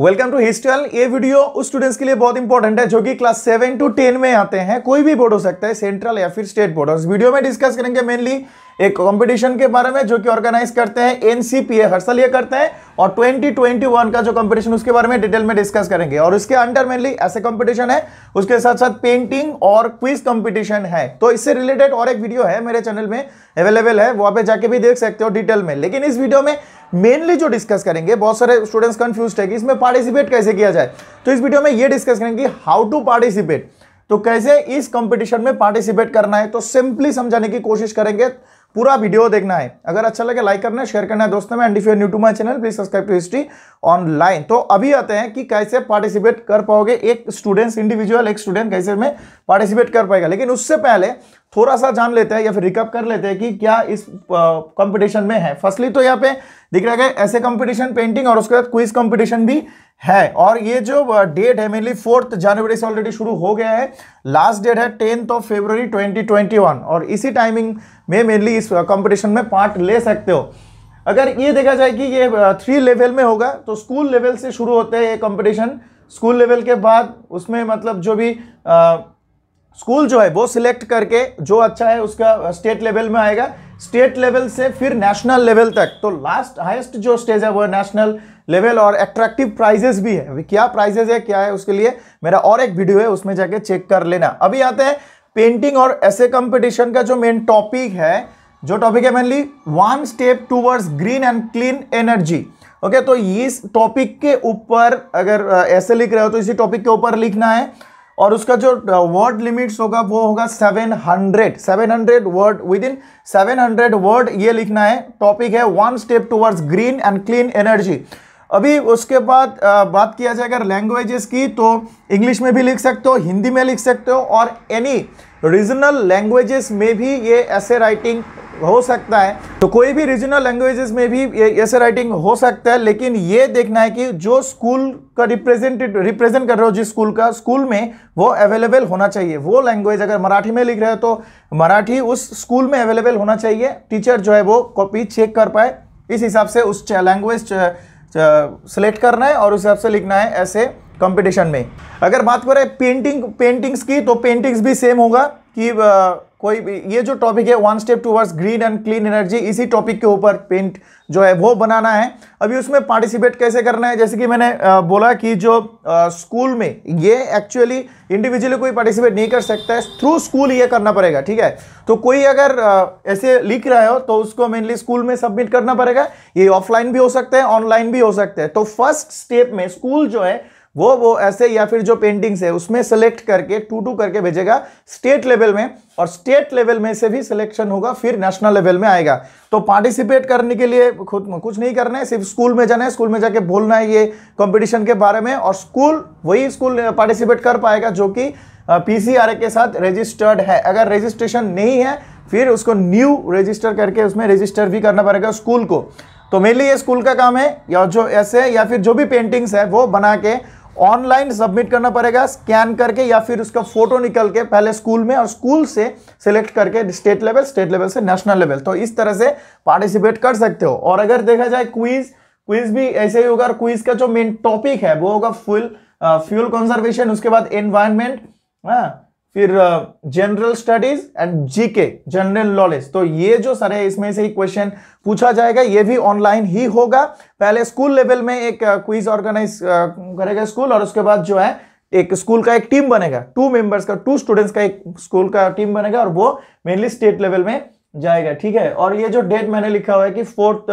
welcome to हिस्ट्रियल ये video उस students के लिए बहुत इंपॉर्टेंट है जो कि क्लास सेवन टू टेन में आते हैं कोई भी बोर्ड हो सकता है सेंट्रल या फिर स्टेट बोर्ड और इस वीडियो में डिस्कस करेंगे मेनली एक कंपटीशन के बारे में जो कि ऑर्गेनाइज करते हैं एनसीपीए हर साल ये करते हैं और 2021 का जो कंपटीशन उसके बारे में डिटेल में डिस्कस करेंगे और उसके अंडर मेनली ऐसे कंपटीशन है उसके साथ साथ पेंटिंग और क्विज कंपटीशन है तो इससे रिलेटेड और एक वीडियो है मेरे चैनल में अवेलेबल है वहां पे जाके भी देख सकते हो डिटेल में लेकिन इस वीडियो में मेनली जो डिस्कस करेंगे बहुत सारे स्टूडेंट्स कंफ्यूज है कि इसमें पार्टिसिपेट कैसे किया जाए तो इस वीडियो में यह डिस्कस करेंगे हाउ टू पार्टिसिपेट तो कैसे इस कंपटीशन में पार्टिसिपेट करना है तो सिंपली समझाने की कोशिश करेंगे पूरा वीडियो देखना है अगर अच्छा लगे लाइक करना शेयर करना है दोस्तों में and if you new to my channel please subscribe to history online तो अभी आते हैं कि कैसे पार्टिसिपेट कर पाओगे एक स्टूडेंट्स इंडिविजुअल एक स्टूडेंट कैसे में पार्टिसिपेट कर पाएगा लेकिन उससे पहले थोड़ा सा जान लेते हैं या फिर रिकअप कर लेते हैं कि क्या इस कॉम्पिटिशन में है फर्स्टली तो यहाँ पे दिख रहा है ऐसे कॉम्पिटिशन पेंटिंग और उसके बाद क्विज कॉम्पिटिशन भी है और ये जो डेट है मेनली फोर्थ जनवरी से ऑलरेडी शुरू हो गया है लास्ट डेट है टेंथ ऑफ ट्वेंटी 2021 और इसी टाइमिंग में मेनली इस कंपटीशन में पार्ट ले सकते हो अगर ये देखा जाए कि ये थ्री लेवल में होगा तो स्कूल लेवल से शुरू होते हैं ये कंपटीशन स्कूल लेवल के बाद उसमें मतलब जो भी आ, स्कूल जो है वो सिलेक्ट करके जो अच्छा है उसका स्टेट लेवल में आएगा स्टेट लेवल से फिर नेशनल लेवल तक तो लास्ट हाईएस्ट जो स्टेज है वो है नेशनल लेवल और एट्रैक्टिव प्राइजेस भी है अभी क्या प्राइजेस है क्या है उसके लिए मेरा और एक वीडियो है उसमें जाके चेक कर लेना अभी आते हैं पेंटिंग और ऐसे कंपटीशन का जो मेन टॉपिक है जो टॉपिक है mainly one step towards green and clean energy okay तो इस टॉपिक के ऊपर अगर ऐसे लिख रहे हो तो इसी टॉपिक के ऊपर लिखना है और उसका जो वर्ड लिमिट्स होगा वो होगा 700 700 word within seven word ये लिखना है टॉपिक है one step towards green and clean energy अभी उसके बाद बात किया जाए अगर लैंग्वेजेस की तो इंग्लिश में भी लिख सकते हो हिंदी में लिख सकते हो और एनी रीजनल लैंग्वेजेस में भी ये ऐसे राइटिंग हो सकता है तो कोई भी रीजनल लैंग्वेजेस में भी ये ऐसे राइटिंग हो सकता है लेकिन ये देखना है कि जो स्कूल का रिप्रेजेंटेट रिप्रेजेंट कर रहे हो जिस स्कूल का स्कूल में वो अवेलेबल होना चाहिए वो लैंग्वेज अगर मराठी में लिख रहे हो तो मराठी उस स्कूल में अवेलेबल होना चाहिए टीचर जो है वो कॉपी चेक कर पाए इस हिसाब से उस लैंग्वेज सेलेक्ट करना है और उस हिसाब से लिखना है ऐसे कंपटीशन में अगर बात करें पेंटिंग पेंटिंग्स की तो पेंटिंग्स भी सेम होगा कि कोई ये जो टॉपिक है one step towards green and clean energy इसी टॉपिक के ऊपर पेंट जो है वो बनाना है अभी उसमें पार्टिसिपेट कैसे करना है जैसे कि मैंने बोला कि जो स्कूल में ये एक्चुअली इंडिविजुअली कोई पार्टिसिपेट नहीं कर सकता है थ्रू स्कूल ये करना पड़ेगा ठीक है तो कोई अगर ऐसे लिख रहा हो तो उसको मेनली स्कूल में सबमिट करना पड़ेगा ये ऑफलाइन भी हो सकते हैं ऑनलाइन भी हो सकते हैं तो फर्स्ट स्टेप में स्कूल जो है वो वो ऐसे या फिर जो पेंटिंग्स है उसमें सेलेक्ट करके टू टू करके भेजेगा स्टेट लेवल में और स्टेट लेवल में से भी सिलेक्शन होगा फिर नेशनल लेवल में आएगा तो पार्टिसिपेट करने के लिए खुद कुछ नहीं करना है सिर्फ स्कूल में जाना है स्कूल में जाके बोलना है ये कंपटीशन के बारे में और स्कूल वही स्कूल पार्टिसिपेट कर पाएगा जो कि पी के साथ रजिस्टर्ड है अगर रजिस्ट्रेशन नहीं है फिर उसको न्यू रजिस्टर करके उसमें रजिस्टर भी करना पड़ेगा स्कूल को तो मेनली ये स्कूल का काम है या जो ऐसे या फिर जो भी पेंटिंग्स है वो बना के ऑनलाइन सबमिट करना पड़ेगा स्कैन करके या फिर उसका फोटो निकल के पहले स्कूल में और स्कूल से सिलेक्ट करके स्टेट लेवल स्टेट लेवल से नेशनल लेवल तो इस तरह से पार्टिसिपेट कर सकते हो और अगर देखा जाए क्विज क्विज भी ऐसे ही होगा और क्विज का जो मेन टॉपिक है वो होगा फ्यूल फ्यूल कंजर्वेशन उसके बाद एनवायरमेंट हाँ फिर general studies and GK general knowledge तो ये जो सर है इसमें से ही क्वेश्चन पूछा जाएगा ये भी ऑनलाइन ही होगा पहले स्कूल लेवल में एक क्विज uh, ऑर्गेनाइज uh, करेगा स्कूल और उसके बाद जो है एक स्कूल का एक टीम बनेगा टू मेंबर्स का टू स्टूडेंट्स का एक स्कूल का टीम बनेगा और वो मेनली स्टेट लेवल में जाएगा ठीक है और ये जो डेट मैंने लिखा हुआ है कि फोर्थ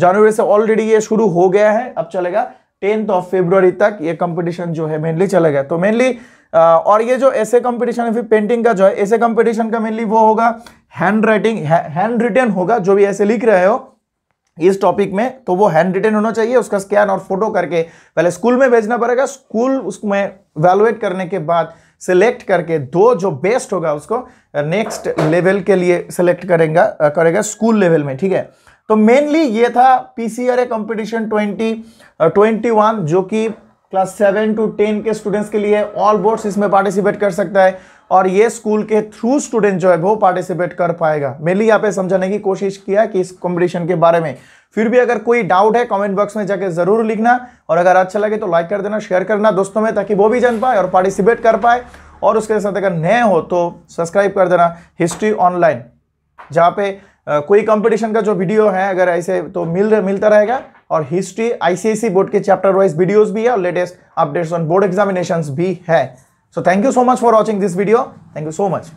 जनवरी uh, से ऑलरेडी ये शुरू हो गया है अब चलेगा टेंथ ऑफ फेब्रुवरी तक ये कंपटीशन जो है मेनली चलेगा तो मेनली और ये जो ऐसे कंपटीशन है फिर पेंटिंग का जो है ऐसे कंपटीशन का मेनली वो होगा हैंड राइटिंग हैंड रिटर्न होगा जो भी ऐसे लिख रहे हो इस टॉपिक में तो वो हैंड रिटर्न होना चाहिए उसका स्कैन और फोटो करके पहले स्कूल में भेजना पड़ेगा स्कूल उसमें वैल्युएट करने के बाद सिलेक्ट करके दो जो बेस्ट होगा उसको नेक्स्ट लेवल के लिए सिलेक्ट करेगा करेगा स्कूल लेवल में ठीक है तो मेनली ये था पीसीआरए कंपटीशन ट्वेंटी वन जो कि क्लास सेवन टू टेन के स्टूडेंट्स के लिए ऑल बोर्ड्स इसमें पार्टिसिपेट कर सकता है और ये स्कूल के थ्रू स्टूडेंट जो है वो पार्टिसिपेट कर पाएगा मेनली यहाँ पे समझाने की कोशिश किया कि इस कॉम्पिटिशन के बारे में फिर भी अगर कोई डाउट है कमेंट बॉक्स में जाके जरूर लिखना और अगर अच्छा लगे तो लाइक कर देना शेयर करना दोस्तों में ताकि वो भी जान पाए और पार्टिसिपेट कर पाए और उसके साथ अगर नए हो तो सब्सक्राइब कर देना हिस्ट्री ऑनलाइन जहाँ पे कोई कंपटीशन का जो वीडियो है अगर ऐसे तो मिल मिलता रहेगा और हिस्ट्री आईसीएसई बोर्ड के चैप्टर वाइज वीडियोस भी है और latest updates on board examinations भी है so thank you so much for watching this video thank you so much